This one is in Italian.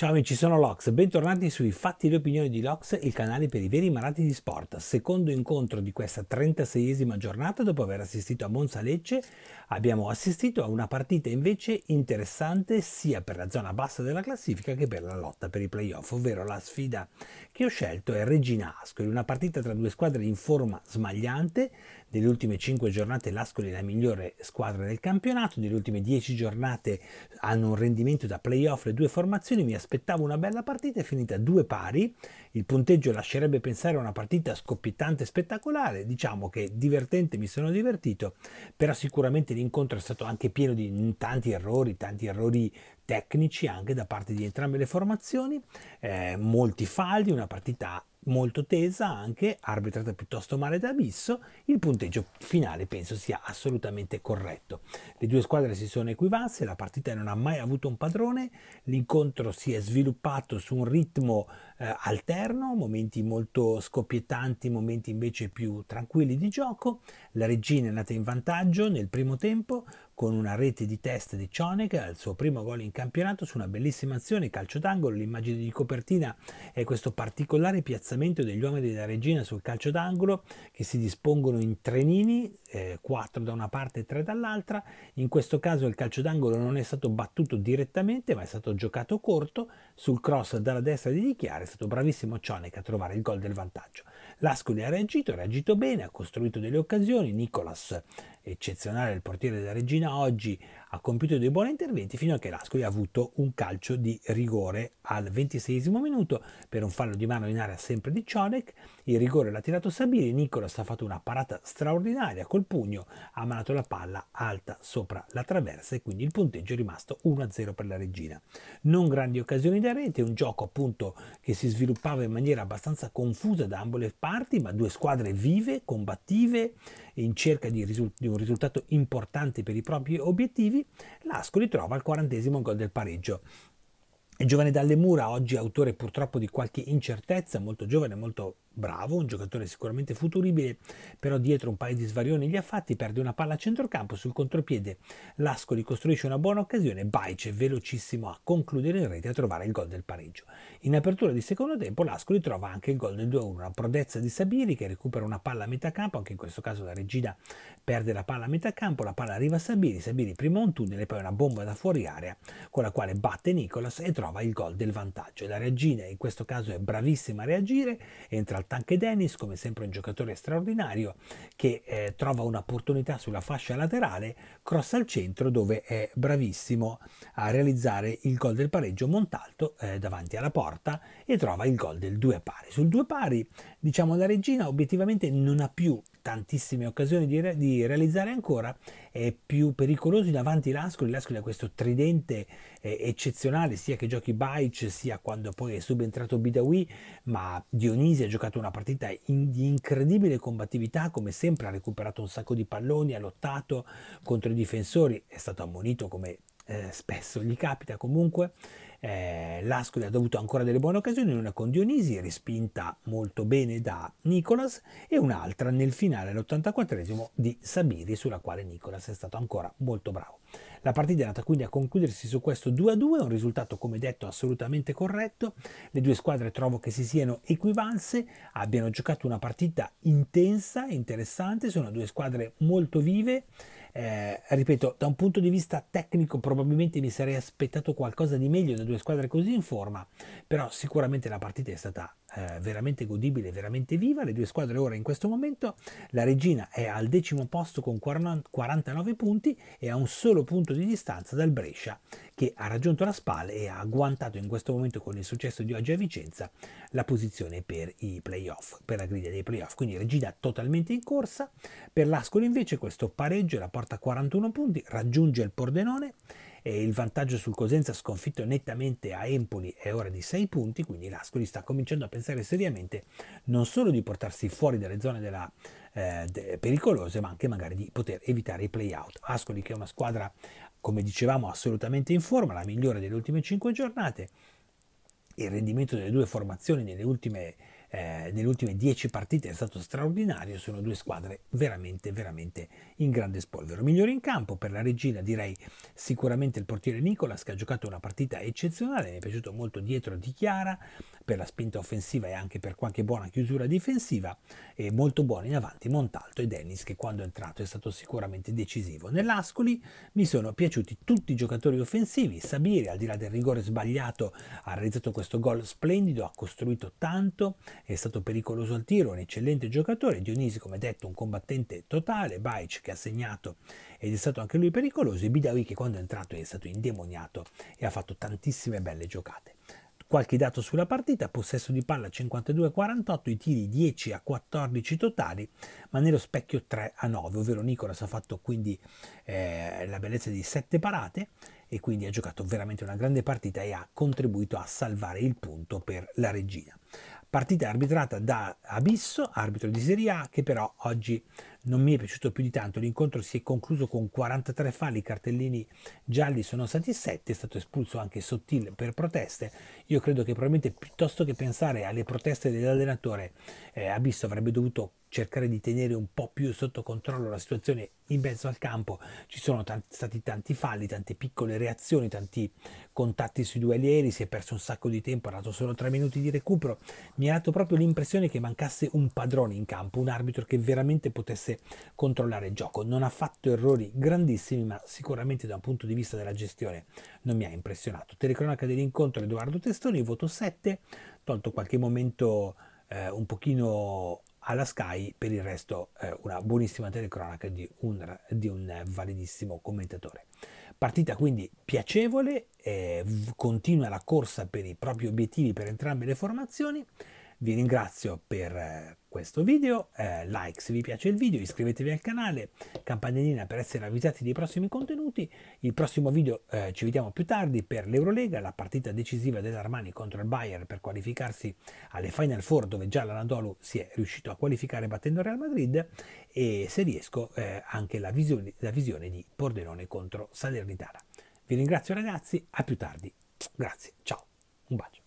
Ciao amici, sono Lox, bentornati sui Fatti e le opinioni di Lox, il canale per i veri malati di sport. Secondo incontro di questa 36esima giornata, dopo aver assistito a Monza Lecce, abbiamo assistito a una partita invece interessante sia per la zona bassa della classifica che per la lotta per i playoff, ovvero la sfida che ho scelto è Regina Ascoli, una partita tra due squadre in forma smagliante delle ultime 5 giornate l'Ascoli è la migliore squadra del campionato, delle ultime 10 giornate hanno un rendimento da playoff le due formazioni, mi aspettavo una bella partita, è finita due pari, il punteggio lascerebbe pensare a una partita scoppiettante e spettacolare, diciamo che divertente, mi sono divertito, però sicuramente l'incontro è stato anche pieno di tanti errori, tanti errori tecnici anche da parte di entrambe le formazioni, eh, molti falli, una partita molto tesa anche, arbitrata piuttosto male da Abisso, il punteggio finale penso sia assolutamente corretto. Le due squadre si sono equivasse, la partita non ha mai avuto un padrone, l'incontro si è sviluppato su un ritmo eh, alterno, momenti molto scoppiettanti, momenti invece più tranquilli di gioco. La regina è nata in vantaggio nel primo tempo con una rete di testa di Cionic al suo primo gol in campionato su una bellissima azione calcio d'angolo. L'immagine di copertina è questo particolare piazzamento degli uomini della regina sul calcio d'angolo che si dispongono in trenini, eh, quattro da una parte e tre dall'altra. In questo caso il calcio d'angolo non è stato battuto direttamente ma è stato giocato corto sul cross dalla destra di Dichiare stato bravissimo Cionic a trovare il gol del vantaggio. L'Ascoli ha reagito, ha reagito bene, ha costruito delle occasioni, Nicolas eccezionale il portiere della Regina oggi ha compiuto dei buoni interventi fino a che l'Ascoli ha avuto un calcio di rigore al 26 minuto per un fallo di mano in area sempre di Cionek, il rigore l'ha tirato Sabiri, Nicolas ha fatto una parata straordinaria col pugno, ha manato la palla alta sopra la traversa e quindi il punteggio è rimasto 1-0 per la Regina. Non grandi occasioni da rete, un gioco appunto che si sviluppava in maniera abbastanza confusa da ambo le parti, ma due squadre vive, combattive, in cerca di risultati un risultato importante per i propri obiettivi, l'Ascoli trova il quarantesimo gol del pareggio. Il giovane Dalle Mura, oggi autore purtroppo di qualche incertezza, molto giovane, molto bravo, un giocatore sicuramente futuribile, però dietro un paio di svarioni gli ha fatti, perde una palla a centrocampo, sul contropiede Lascoli costruisce una buona occasione, Baice velocissimo a concludere in rete a trovare il gol del pareggio. In apertura di secondo tempo Lascoli trova anche il gol del 2-1, una prodezza di Sabiri che recupera una palla a metà campo, anche in questo caso la Regina perde la palla a metà campo, la palla arriva a Sabiri, Sabiri prima un tunnel e poi una bomba da fuori area con la quale batte Nicolas e trova il gol del vantaggio. La Regina in questo caso è bravissima a reagire, entra al impatta anche Dennis, come sempre un giocatore straordinario che eh, trova un'opportunità sulla fascia laterale, cross al centro dove è bravissimo a realizzare il gol del pareggio Montalto eh, davanti alla porta e trova il gol del 2 pari. Sul 2 pari, diciamo la regina obiettivamente non ha più tantissime occasioni di, re, di realizzare ancora, è eh, più pericolosi davanti Lascoli. Lascoli ha questo tridente eh, eccezionale, sia che giochi Baic, sia quando poi è subentrato Bidawi, ma Dionisi ha giocato una partita in, di incredibile combattività, come sempre ha recuperato un sacco di palloni, ha lottato contro i difensori, è stato ammonito come eh, spesso gli capita comunque eh, L'Ascoli ha dovuto ancora delle buone occasioni, una con Dionisi, respinta molto bene da Nicolas, e un'altra nel finale all'84 di Sabiri, sulla quale Nicolas è stato ancora molto bravo. La partita è andata quindi a concludersi su questo 2-2, un risultato come detto assolutamente corretto. Le due squadre trovo che si siano equivalse, abbiano giocato una partita intensa, interessante, sono due squadre molto vive. Eh, ripeto, da un punto di vista tecnico probabilmente mi sarei aspettato qualcosa di meglio da due squadre così in forma, però sicuramente la partita è stata eh, veramente godibile, veramente viva, le due squadre ora in questo momento, la regina è al decimo posto con 49 punti e a un solo punto di distanza dal Brescia che ha raggiunto la spalla e ha agguantato in questo momento con il successo di oggi a Vicenza la posizione per i playoff, per la griglia dei playoff, quindi regina totalmente in corsa, per l'Ascoli invece questo pareggio la porta a 41 punti, raggiunge il Pordenone e il vantaggio sul Cosenza sconfitto nettamente a Empoli è ora di 6 punti, quindi l'Ascoli sta cominciando a pensare seriamente non solo di portarsi fuori dalle zone della, eh, de, pericolose, ma anche magari di poter evitare i play-out. Ascoli che è una squadra, come dicevamo, assolutamente in forma, la migliore delle ultime 5 giornate, il rendimento delle due formazioni nelle ultime eh, nelle ultime 10 partite è stato straordinario, sono due squadre veramente, veramente in grande spolvero. Migliore in campo per la regina direi sicuramente il portiere Nicolas che ha giocato una partita eccezionale, mi è piaciuto molto dietro di Chiara, per la spinta offensiva e anche per qualche buona chiusura difensiva e molto buoni in avanti Montalto e Dennis che quando è entrato è stato sicuramente decisivo. Nell'Ascoli mi sono piaciuti tutti i giocatori offensivi, Sabiri al di là del rigore sbagliato ha realizzato questo gol splendido, ha costruito tanto, è stato pericoloso al tiro, un eccellente giocatore, Dionisi come detto un combattente totale, Baic che ha segnato ed è stato anche lui pericoloso e Bidawi che quando è entrato è stato indemoniato e ha fatto tantissime belle giocate. Qualche dato sulla partita, possesso di palla 52-48, i tiri 10 a 14 totali, ma nello specchio 3 a 9, ovvero Nicolas ha fatto quindi eh, la bellezza di 7 parate e quindi ha giocato veramente una grande partita e ha contribuito a salvare il punto per la regina. Partita arbitrata da Abisso, arbitro di Serie A, che però oggi non mi è piaciuto più di tanto. L'incontro si è concluso con 43 falli, i cartellini gialli sono stati 7, è stato espulso anche Sottil per proteste. Io credo che probabilmente piuttosto che pensare alle proteste dell'allenatore, eh, Abisso avrebbe dovuto cercare di tenere un po' più sotto controllo la situazione in mezzo al campo. Ci sono tanti, stati tanti falli, tante piccole reazioni, tanti contatti sui due duellieri, si è perso un sacco di tempo, ha dato solo tre minuti di recupero. Mi ha dato proprio l'impressione che mancasse un padrone in campo, un arbitro che veramente potesse controllare il gioco. Non ha fatto errori grandissimi, ma sicuramente da un punto di vista della gestione non mi ha impressionato. Telecronaca dell'incontro Edoardo Testoni, voto 7, tolto qualche momento eh, un pochino alla Sky, per il resto eh, una buonissima telecronaca di un, di un, validissimo commentatore. Partita quindi piacevole, eh, continua la corsa per i propri obiettivi per entrambe le formazioni. Vi ringrazio per eh, questo video, eh, like se vi piace il video, iscrivetevi al canale, campanellina per essere avvisati dei prossimi contenuti. Il prossimo video eh, ci vediamo più tardi per l'Eurolega, la partita decisiva dell'Armani contro il Bayern per qualificarsi alle Final Four dove già l'Anadolu si è riuscito a qualificare battendo il Real Madrid e se riesco eh, anche la visione, la visione di Pordenone contro Salernitana. Vi ringrazio ragazzi, a più tardi. Grazie, ciao, un bacio.